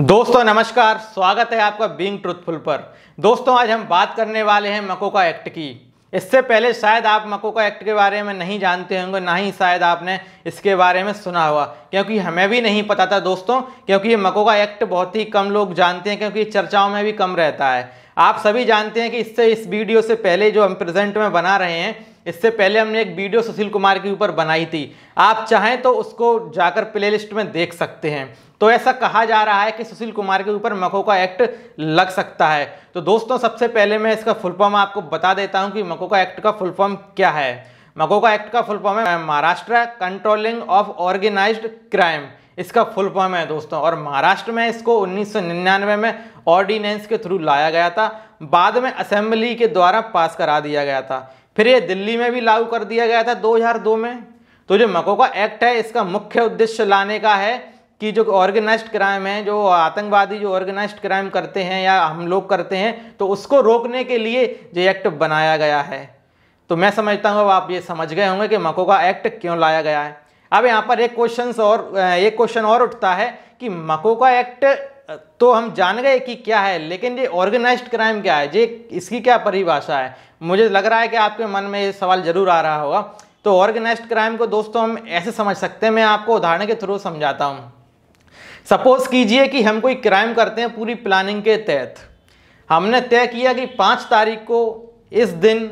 दोस्तों नमस्कार स्वागत है आपका बींग ट्रूथफुल पर दोस्तों आज हम बात करने वाले हैं मकोका एक्ट की इससे पहले शायद आप मकोका एक्ट के बारे में नहीं जानते होंगे ना ही शायद आपने इसके बारे में सुना हुआ क्योंकि हमें भी नहीं पता था दोस्तों क्योंकि ये मकोका एक्ट बहुत ही कम लोग जानते हैं क्योंकि चर्चाओं में भी कम रहता है आप सभी जानते हैं कि इससे इस वीडियो से पहले जो हम प्रेजेंट में बना रहे हैं इससे पहले हमने एक वीडियो सुशील कुमार के ऊपर बनाई थी आप चाहें तो उसको जाकर प्लेलिस्ट में देख सकते हैं तो ऐसा कहा जा रहा है कि सुशील कुमार के ऊपर मको का एक्ट लग सकता है तो दोस्तों सबसे पहले मैं इसका फुल फॉर्म आपको बता देता हूं कि मको का एक्ट का फुल फॉर्म क्या है मको का एक्ट का फुल फॉर्म है Maharashtra controlling of organised crime इसका फुल फॉर्म है दोस्तों और महाराष्ट्र में इसको उन्नीस में ऑर्डिनेंस के थ्रू लाया गया था बाद में असेंबली के द्वारा पास करा दिया गया था फिर ये दिल्ली में भी लागू कर दिया गया था 2002 में तो जो मकोका एक्ट है इसका मुख्य उद्देश्य लाने का है कि जो ऑर्गेनाइज्ड क्राइम है जो आतंकवादी जो ऑर्गेनाइज्ड क्राइम करते हैं या हम लोग करते हैं तो उसको रोकने के लिए ये एक्ट बनाया गया है तो मैं समझता हूँ अब आप ये समझ गए होंगे कि मकोका एक्ट क्यों लाया गया है अब यहाँ पर एक क्वेश्चन और एक क्वेश्चन और उठता है कि मकोका एक्ट तो हम जान गए कि क्या है लेकिन ये ऑर्गेनाइज्ड क्राइम क्या है ये इसकी क्या परिभाषा है मुझे लग रहा है कि आपके मन में ये सवाल जरूर आ रहा होगा तो ऑर्गेनाइज्ड क्राइम को दोस्तों हम ऐसे समझ सकते हैं मैं आपको उदाहरण के थ्रू समझाता हूँ सपोज कीजिए कि हम कोई क्राइम करते हैं पूरी प्लानिंग के तहत हमने तय किया कि पाँच तारीख को इस दिन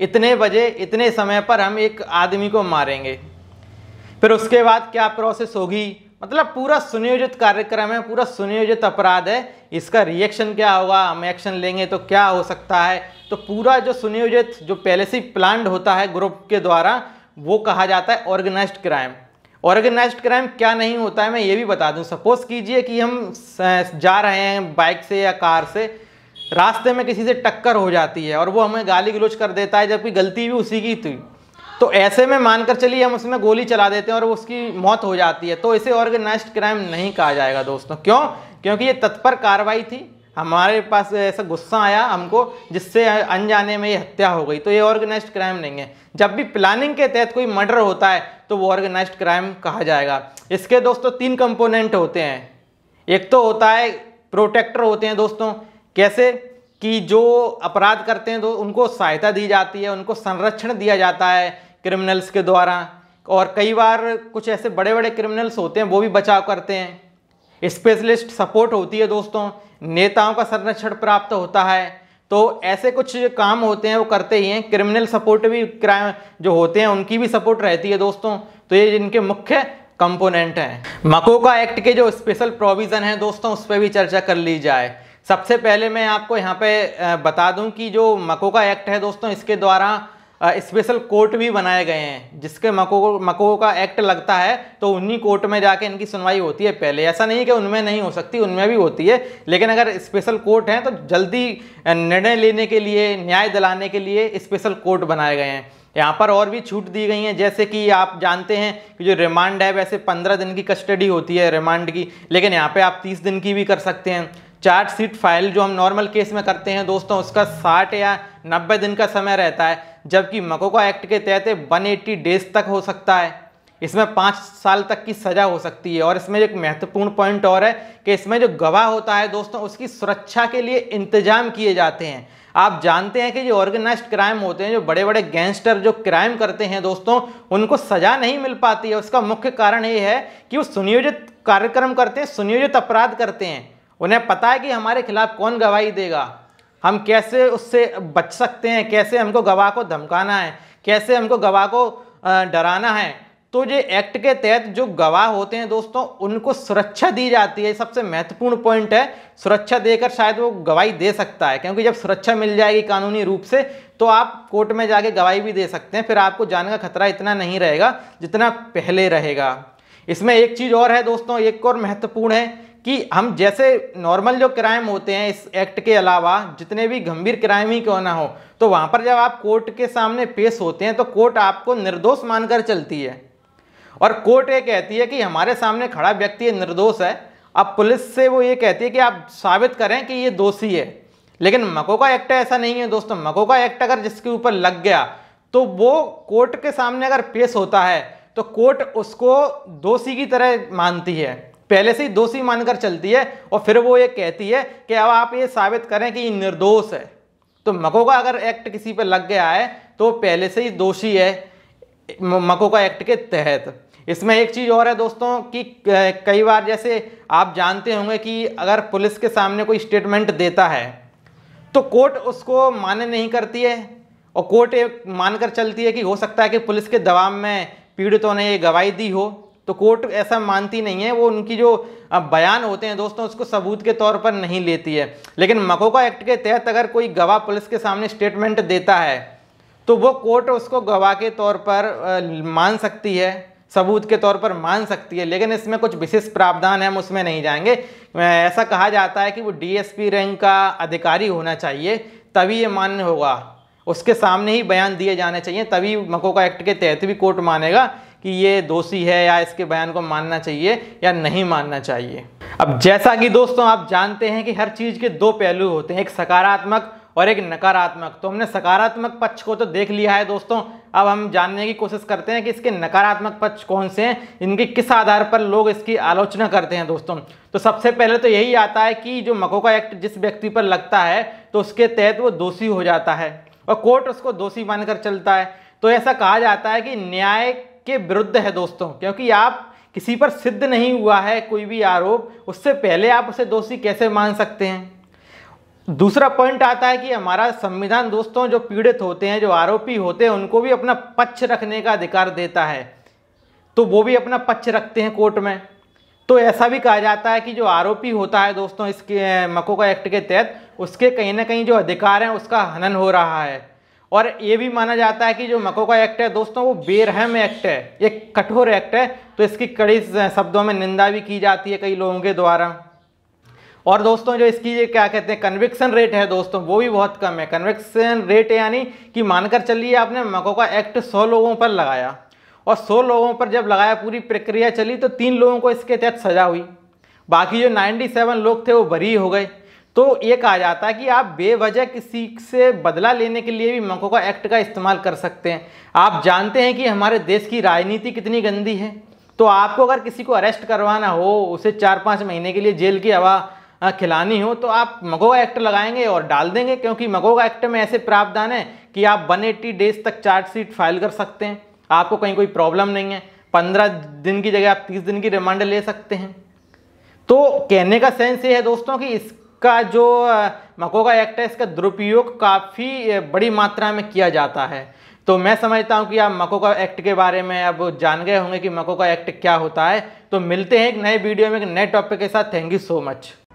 इतने बजे इतने समय पर हम एक आदमी को मारेंगे फिर उसके बाद क्या प्रोसेस होगी मतलब पूरा सुनियोजित कार्यक्रम है पूरा सुनियोजित अपराध है इसका रिएक्शन क्या होगा हम एक्शन लेंगे तो क्या हो सकता है तो पूरा जो सुनियोजित जो पहले से प्लान होता है ग्रुप के द्वारा वो कहा जाता है ऑर्गेनाइज क्राइम ऑर्गेनाइज क्राइम क्या नहीं होता है मैं ये भी बता दूं सपोज कीजिए कि हम जा रहे हैं बाइक से या कार से रास्ते में किसी से टक्कर हो जाती है और वो हमें गाली गलोच कर देता है जबकि गलती भी उसी की थी तो ऐसे में मानकर चलिए हम उसमें गोली चला देते हैं और उसकी मौत हो जाती है तो इसे ऑर्गेनाइज क्राइम नहीं कहा जाएगा दोस्तों क्यों क्योंकि ये तत्पर कार्रवाई थी हमारे पास ऐसा गुस्सा आया हमको जिससे अनजाने में ये हत्या हो गई तो ये ऑर्गेनाइज्ड क्राइम नहीं है जब भी प्लानिंग के तहत कोई मर्डर होता है तो वो ऑर्गेनाइज्ड क्राइम कहा जाएगा इसके दोस्तों तीन कंपोनेंट होते हैं एक तो होता है प्रोटेक्टर होते हैं दोस्तों कैसे कि जो अपराध करते हैं तो उनको सहायता दी जाती है उनको संरक्षण दिया जाता है क्रिमिनल्स के द्वारा और कई बार कुछ ऐसे बड़े बड़े क्रिमिनल्स होते हैं वो भी बचाव करते हैं स्पेशलिस्ट सपोर्ट होती है दोस्तों नेताओं का संरक्षण प्राप्त होता है तो ऐसे कुछ काम होते हैं वो करते ही हैं क्रिमिनल सपोर्ट भी क्राइम जो होते हैं उनकी भी सपोर्ट रहती है दोस्तों तो ये इनके मुख्य कंपोनेंट हैं मकोका एक्ट के जो स्पेशल प्रोविज़न है दोस्तों उस पर भी चर्चा कर ली जाए सबसे पहले मैं आपको यहाँ पे बता दूं कि जो मकोका एक्ट है दोस्तों इसके द्वारा स्पेशल कोर्ट भी बनाए गए हैं जिसके मको मको का एक्ट लगता है तो उन्हीं कोर्ट में जाके इनकी सुनवाई होती है पहले ऐसा नहीं कि उनमें नहीं हो सकती उनमें भी होती है लेकिन अगर स्पेशल कोर्ट हैं तो जल्दी निर्णय लेने के लिए न्याय दिलाने के लिए स्पेशल कोर्ट बनाए गए हैं यहाँ पर और भी छूट दी गई हैं जैसे कि आप जानते हैं कि जो रिमांड है वैसे पंद्रह दिन की कस्टडी होती है रिमांड की लेकिन यहाँ पर आप तीस दिन की भी कर सकते हैं चार्जशीट फाइल जो हम नॉर्मल केस में करते हैं दोस्तों उसका साठ या नब्बे दिन का समय रहता है जबकि मकोका एक्ट के तहत 180 डेज तक हो सकता है इसमें पाँच साल तक की सज़ा हो सकती है और इसमें एक महत्वपूर्ण पॉइंट और है कि इसमें जो गवाह होता है दोस्तों उसकी सुरक्षा के लिए इंतजाम किए जाते हैं आप जानते हैं कि जो ऑर्गेनाइज क्राइम होते हैं जो बड़े बड़े गैंगस्टर जो क्राइम करते हैं दोस्तों उनको सज़ा नहीं मिल पाती है उसका मुख्य कारण ये है कि वो सुनियोजित कार्यक्रम करते हैं सुनियोजित अपराध करते हैं उन्हें पता है कि हमारे खिलाफ कौन गवाही देगा हम कैसे उससे बच सकते हैं कैसे हमको गवाह को धमकाना है कैसे हमको गवाह को डराना है तो ये एक्ट के तहत जो गवाह होते हैं दोस्तों उनको सुरक्षा दी जाती है सबसे महत्वपूर्ण पॉइंट है सुरक्षा देकर शायद वो गवाही दे सकता है क्योंकि जब सुरक्षा मिल जाएगी कानूनी रूप से तो आप कोर्ट में जाके गवाही भी दे सकते हैं फिर आपको जान का खतरा इतना नहीं रहेगा जितना पहले रहेगा इसमें एक चीज़ और है दोस्तों एक और महत्वपूर्ण है कि हम जैसे नॉर्मल जो क्राइम होते हैं इस एक्ट के अलावा जितने भी गंभीर क्राइम ही क्यों ना हो तो वहाँ पर जब आप कोर्ट के सामने पेश होते हैं तो कोर्ट आपको निर्दोष मानकर चलती है और कोर्ट ये कहती है कि हमारे सामने खड़ा व्यक्ति निर्दोष है अब पुलिस से वो ये कहती है कि आप साबित करें कि ये दोषी है लेकिन मको का एक्ट ऐसा नहीं है दोस्तों मको का एक्ट अगर जिसके ऊपर लग गया तो वो कोर्ट के सामने अगर पेश होता है तो कोर्ट उसको दोषी की तरह मानती है पहले से ही दोषी मानकर चलती है और फिर वो ये कहती है कि अब आप ये साबित करें कि ये निर्दोष है तो मको का अगर एक्ट किसी पर लग गया है तो पहले से ही दोषी है मको का एक्ट के तहत इसमें एक चीज़ और है दोस्तों कि कई बार जैसे आप जानते होंगे कि अगर पुलिस के सामने कोई स्टेटमेंट देता है तो कोर्ट उसको मान्य नहीं करती है और कोर्ट मानकर चलती है कि हो सकता है कि पुलिस के दबाव में पीड़ितों ने ये गवाही दी हो तो कोर्ट ऐसा मानती नहीं है वो उनकी जो बयान होते हैं दोस्तों उसको सबूत के तौर पर नहीं लेती है लेकिन मकोका एक्ट के तहत अगर कोई गवाह पुलिस के सामने स्टेटमेंट देता है तो वो कोर्ट उसको गवाह के तौर पर मान सकती है सबूत के तौर पर मान सकती है लेकिन इसमें कुछ विशेष प्रावधान है हम उसमें नहीं जाएंगे ऐसा कहा जाता है कि वो डीएसपी रैंक का अधिकारी होना चाहिए तभी ये मान्य होगा उसके सामने ही बयान दिए जाने चाहिए तभी मकोका एक्ट के तहत भी कोर्ट मानेगा कि ये दोषी है या इसके बयान को मानना चाहिए या नहीं मानना चाहिए अब जैसा कि दोस्तों आप जानते हैं कि हर चीज़ के दो पहलू होते हैं एक सकारात्मक और एक नकारात्मक तो हमने सकारात्मक पक्ष को तो देख लिया है दोस्तों अब हम जानने की कोशिश करते हैं कि इसके नकारात्मक पक्ष कौन से हैं इनके किस आधार पर लोग इसकी आलोचना करते हैं दोस्तों तो सबसे पहले तो यही आता है कि जो मकोका एक्ट जिस व्यक्ति पर लगता है तो उसके तहत वो दोषी हो जाता है और कोर्ट उसको दोषी मानकर चलता है तो ऐसा कहा जाता है कि न्याय के विरुद्ध है दोस्तों क्योंकि आप किसी पर सिद्ध नहीं हुआ है कोई भी आरोप उससे पहले आप उसे दोषी कैसे मान सकते हैं दूसरा पॉइंट आता है कि हमारा संविधान दोस्तों जो पीड़ित होते हैं जो आरोपी होते हैं उनको भी अपना पक्ष रखने का अधिकार देता है तो वो भी अपना पक्ष रखते हैं कोर्ट में तो ऐसा भी कहा जाता है कि जो आरोपी होता है दोस्तों इसके मकोका एक्ट के तहत उसके कहीं ना कहीं जो अधिकार हैं उसका हनन हो रहा है और ये भी माना जाता है कि जो मको का एक्ट है दोस्तों वो बेरहम एक्ट है एक कठोर एक्ट है तो इसकी कड़ी शब्दों में निंदा भी की जाती है कई लोगों के द्वारा और दोस्तों जो इसकी क्या कहते हैं कन्विक्सन रेट है दोस्तों वो भी बहुत कम है कन्विक्सन रेट यानी कि मानकर चलिए आपने मको का एक्ट सौ लोगों पर लगाया और सौ लोगों पर जब लगाया पूरी प्रक्रिया चली तो तीन लोगों को इसके तहत सजा हुई बाकी जो नाइन्टी लोग थे वो बरी हो गए तो ये कहा जाता है कि आप बेवजह किसी से बदला लेने के लिए भी मकोका एक्ट का इस्तेमाल कर सकते हैं आप जानते हैं कि हमारे देश की राजनीति कितनी गंदी है तो आपको अगर किसी को अरेस्ट करवाना हो उसे चार पाँच महीने के लिए जेल की हवा खिलानी हो तो आप मगोगा एक्ट लगाएंगे और डाल देंगे क्योंकि मकोका एक्ट में ऐसे प्रावधान है कि आप 180 डेज तक चार्जशीट फाइल कर सकते हैं आपको कहीं कोई प्रॉब्लम नहीं है पंद्रह दिन की जगह आप तीस दिन की रिमांड ले सकते हैं तो कहने का सेंस ये है दोस्तों कि इस का जो मकोगा एक्ट है इसका दुरुपयोग काफ़ी बड़ी मात्रा में किया जाता है तो मैं समझता हूं कि आप मकोका एक्ट के बारे में अब जान गए होंगे कि मकोका एक्ट क्या होता है तो मिलते हैं एक नए वीडियो में एक नए टॉपिक के साथ थैंक यू सो मच